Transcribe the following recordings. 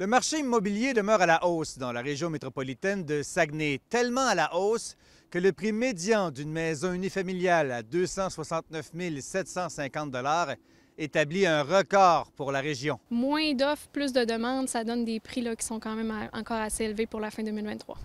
Le marché immobilier demeure à la hausse dans la région métropolitaine de Saguenay, tellement à la hausse que le prix médian d'une maison unifamiliale à 269 750 établit un record pour la région. Moins d'offres, plus de demandes, ça donne des prix là, qui sont quand même encore assez élevés pour la fin 2023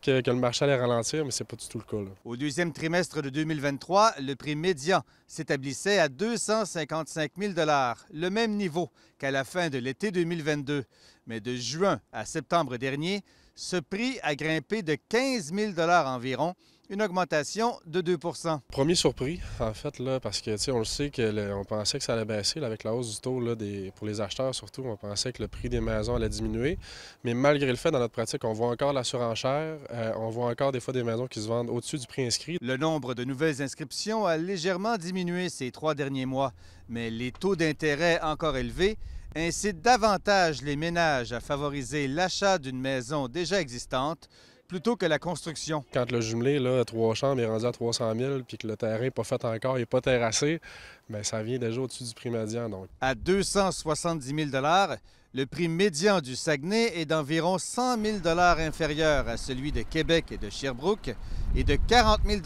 que, le marché allait ralentir, mais n'est pas du tout le cas. Au deuxième trimestre de 2023, le prix médian s'établissait à 255 000 le même niveau qu'à la fin de l'été 2022. Mais de juin à septembre dernier, ce prix a grimpé de 15 000 environ, une augmentation de 2 Premier surpris, en fait, là, parce que on le sait qu'on pensait que ça allait baisser avec la hausse du taux pour les acheteurs, surtout. On pensait que le prix des maisons allait diminuer. Mais malgré le fait, dans notre pratique, on voit encore la surenchère. Euh, on voit encore des fois des maisons qui se vendent au-dessus du prix inscrit. Le nombre de nouvelles inscriptions a légèrement diminué ces trois derniers mois, mais les taux d'intérêt encore élevés incite davantage les ménages à favoriser l'achat d'une maison déjà existante plutôt que la construction. Quand le jumelé là, à trois chambres est rendu à 300 000 puis que le terrain n'est pas fait encore, il n'est pas terrassé, bien, ça vient déjà au-dessus du prix médian. Donc. À 270 000 le prix médian du Saguenay est d'environ 100 000 inférieur à celui de Québec et de Sherbrooke et de 40 000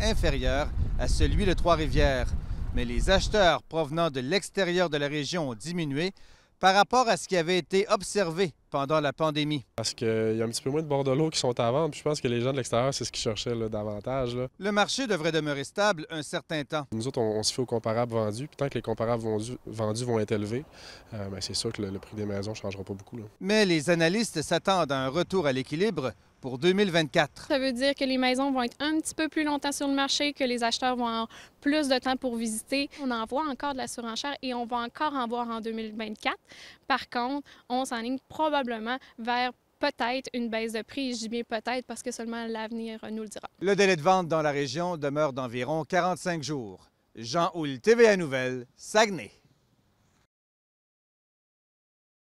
inférieur à celui de Trois-Rivières mais les acheteurs provenant de l'extérieur de la région ont diminué par rapport à ce qui avait été observé pendant la pandémie. Parce qu'il y a un petit peu moins de bords qui sont à vendre, je pense que les gens de l'extérieur, c'est ce qu'ils cherchaient davantage. Le marché devrait demeurer stable un certain temps. Nous autres, on, se fait aux comparables vendus, puis tant que les comparables vendus, vendus vont être élevés, euh, ben, c'est sûr que le, prix des maisons ne changera pas beaucoup. Mais les analystes s'attendent à un retour à l'équilibre ça veut dire que les maisons vont être un petit peu plus longtemps sur le marché, que les acheteurs vont avoir plus de temps pour visiter. On en voit encore de la surenchère et on va encore en voir en 2024. Par contre, on s'enligne probablement vers peut-être une baisse de prix. Je dis bien peut-être parce que seulement l'avenir nous le dira. Le délai de vente dans la région demeure d'environ 45 jours. Jean Houl, TVA Nouvelle, Saguenay.